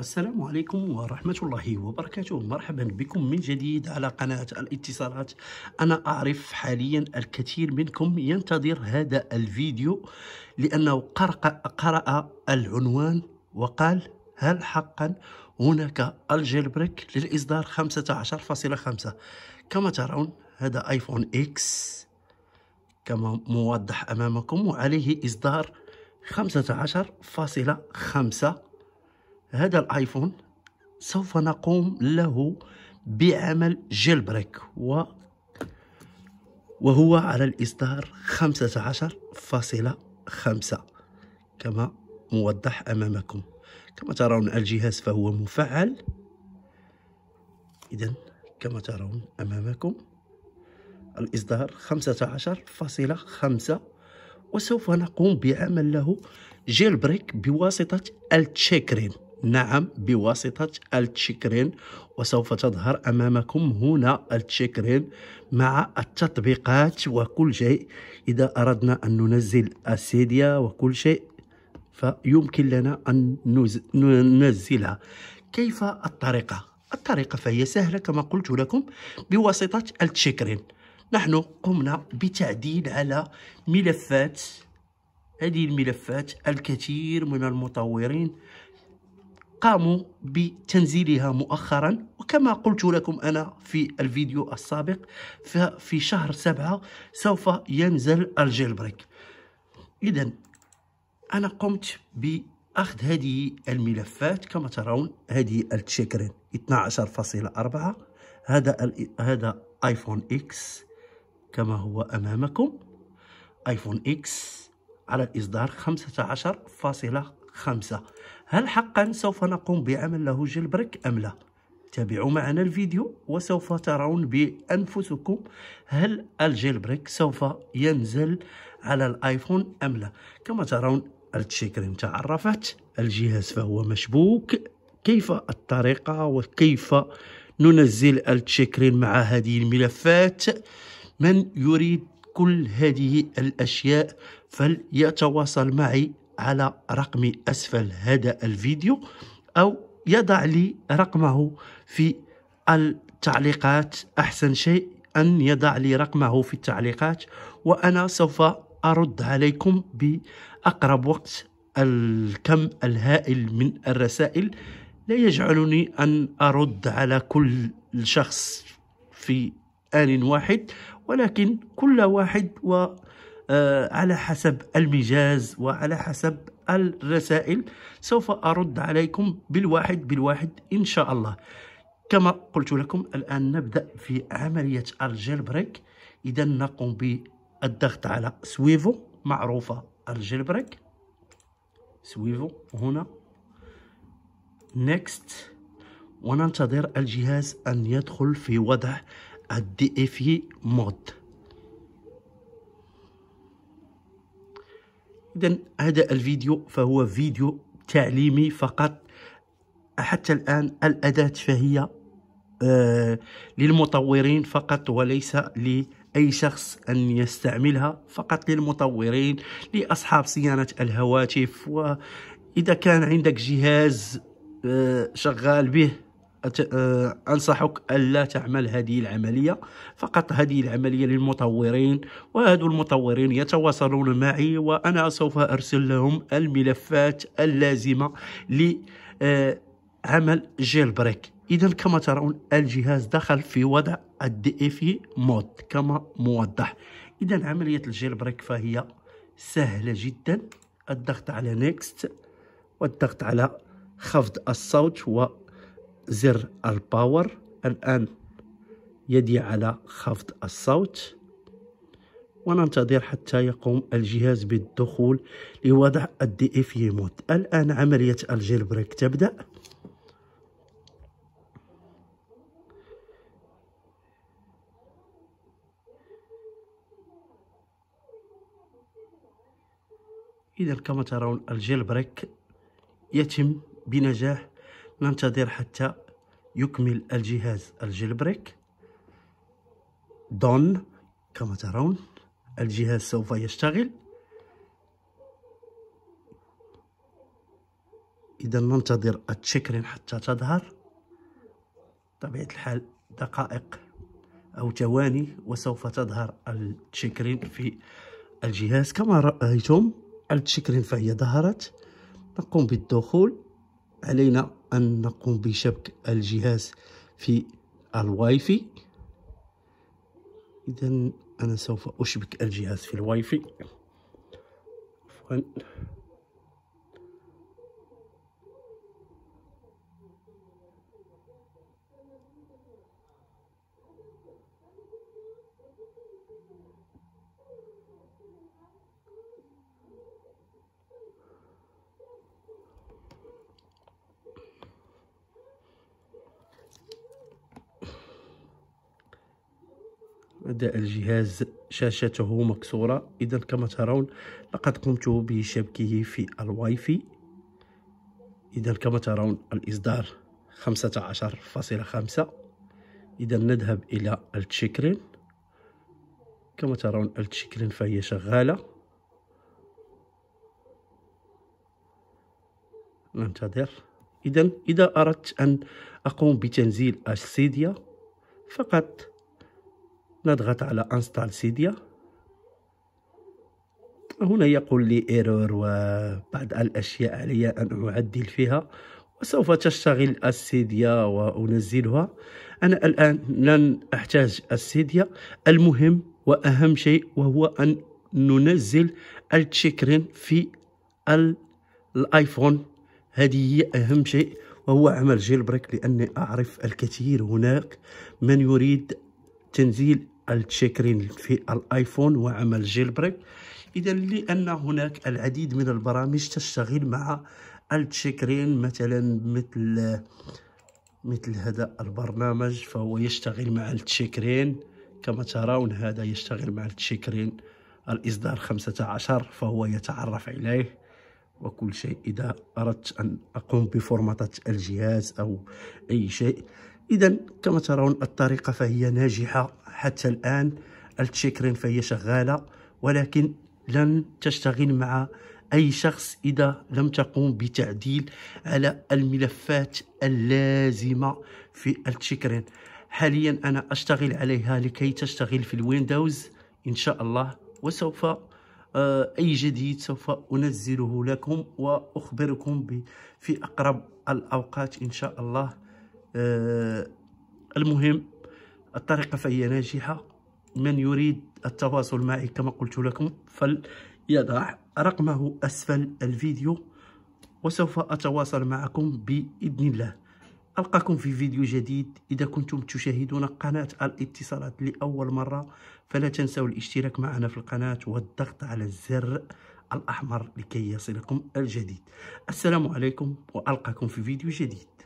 السلام عليكم ورحمة الله وبركاته مرحبا بكم من جديد على قناة الاتصالات أنا أعرف حاليا الكثير منكم ينتظر هذا الفيديو لأنه قرأ العنوان وقال هل حقا هناك الجيلبريك للإصدار 15.5 كما ترون هذا ايفون اكس كما موضح أمامكم وعليه إصدار 15.5 هذا الايفون سوف نقوم له بعمل جيل بريك و وهو على الإصدار 15.5 كما موضح أمامكم كما ترون الجهاز فهو مفعل إذا كما ترون أمامكم الإصدار 15.5 وسوف نقوم بعمل له جيل بريك بواسطة التشيكرين نعم بواسطة التشيكرين وسوف تظهر أمامكم هنا التشيكرين مع التطبيقات وكل شيء إذا أردنا أن ننزل السيديا وكل شيء فيمكن لنا أن ننزلها كيف الطريقة؟ الطريقة فهي سهلة كما قلت لكم بواسطة التشيكرين نحن قمنا بتعديل على ملفات هذه الملفات الكثير من المطورين قاموا بتنزيلها مؤخرا وكما قلت لكم أنا في الفيديو السابق ففي شهر سبعة سوف ينزل الجيلبريك إذا أنا قمت بأخذ هذه الملفات كما ترون هذه التشيكرين 12.4 هذا هذا ايفون اكس كما هو أمامكم ايفون اكس على الإصدار خمسة هل حقا سوف نقوم بعمل له جيلبريك أم لا؟ تابعوا معنا الفيديو وسوف ترون بأنفسكم هل الجيلبريك سوف ينزل على الآيفون أم لا كما ترون التشيكرين تعرفت الجهاز فهو مشبوك كيف الطريقة وكيف ننزل التشيكرين مع هذه الملفات من يريد كل هذه الأشياء فليتواصل معي على رقم أسفل هذا الفيديو أو يضع لي رقمه في التعليقات أحسن شيء أن يضع لي رقمه في التعليقات وأنا سوف أرد عليكم بأقرب وقت الكم الهائل من الرسائل لا يجعلني أن أرد على كل شخص في آن واحد ولكن كل واحد و آه، على حسب المجاز وعلى حسب الرسائل سوف أرد عليكم بالواحد بالواحد إن شاء الله كما قلت لكم الآن نبدأ في عملية بريك إذا نقوم بالضغط على سويفو معروفة بريك سويفو هنا نيكست وننتظر الجهاز أن يدخل في وضع الدي اف مود إذا هذا الفيديو فهو فيديو تعليمي فقط حتى الآن الأداة فهي آه، للمطورين فقط وليس لأي شخص أن يستعملها فقط للمطورين لأصحاب صيانة الهواتف وإذا كان عندك جهاز آه، شغال به آه، أنصحك ألا تعمل هذه العملية فقط هذه العملية للمطورين وهذو المطورين يتواصلون معي وأنا سوف أرسل لهم الملفات اللازمة لعمل آه، جيل بريك إذا كما ترون الجهاز دخل في وضع الدي اف مود كما موضح إذا عملية الجيل بريك فهي سهلة جدا الضغط على نيكست والضغط على خفض الصوت و زر الباور الآن يدي على خفض الصوت وننتظر حتى يقوم الجهاز بالدخول لوضع الدي اف يو الآن عملية الجيل بريك تبدأ إذا كما ترون الجيل بريك يتم بنجاح ننتظر حتى يكمل الجهاز الجيلبريك دون كما ترون الجهاز سوف يشتغل اذا ننتظر التشكرين حتى تظهر طبيعة الحال دقائق او ثواني وسوف تظهر التشكرين في الجهاز كما رايتم التشكرين فهي ظهرت نقوم بالدخول علينا أن نقوم بشبك الجهاز في الواي فاي إذا أنا سوف أشبك الجهاز في الواي فاي عفوا هذا الجهاز شاشته مكسورة إذا كما ترون لقد قمت بشبكه في الواي في إذا كما ترون الإصدار 15.5 إذا نذهب إلى التشيكرين كما ترون التشيكرين فهي شغالة ننتظر إذا إذا أردت أن أقوم بتنزيل السيديا فقط نضغط على انستال سيديا هنا يقول لي ايرور وبعض الاشياء علي ان اعدل فيها وسوف تشتغل السيديا وانزلها انا الان لن احتاج السيديا المهم واهم شيء وهو ان ننزل التشيكرين في الايفون هذه هي اهم شيء وهو عمل جيل بريك لاني اعرف الكثير هناك من يريد تنزيل التشيكرين في الايفون وعمل جيلبريك اذا لان هناك العديد من البرامج تشتغل مع التشيكرين مثلا مثل مثل هذا البرنامج فهو يشتغل مع التشيكرين كما ترون هذا يشتغل مع التشيكرين الإصدار 15 فهو يتعرف عليه وكل شيء إذا أردت أن أقوم بفورماتة الجهاز أو أي شيء إذا كما ترون الطريقة فهي ناجحة حتى الآن التشيكرين فهي شغالة ولكن لن تشتغل مع أي شخص إذا لم تقوم بتعديل على الملفات اللازمة في التشيكرين حاليا أنا أشتغل عليها لكي تشتغل في الويندوز إن شاء الله وسوف آه، أي جديد سوف أنزله لكم وأخبركم في أقرب الأوقات إن شاء الله آه، المهم الطريقة فهي ناجحة من يريد التواصل معي كما قلت لكم فليضع رقمه أسفل الفيديو وسوف أتواصل معكم بإذن الله ألقاكم في فيديو جديد إذا كنتم تشاهدون قناة الاتصالات لأول مرة فلا تنسوا الاشتراك معنا في القناة والضغط على الزر الأحمر لكي يصلكم الجديد السلام عليكم وألقاكم في فيديو جديد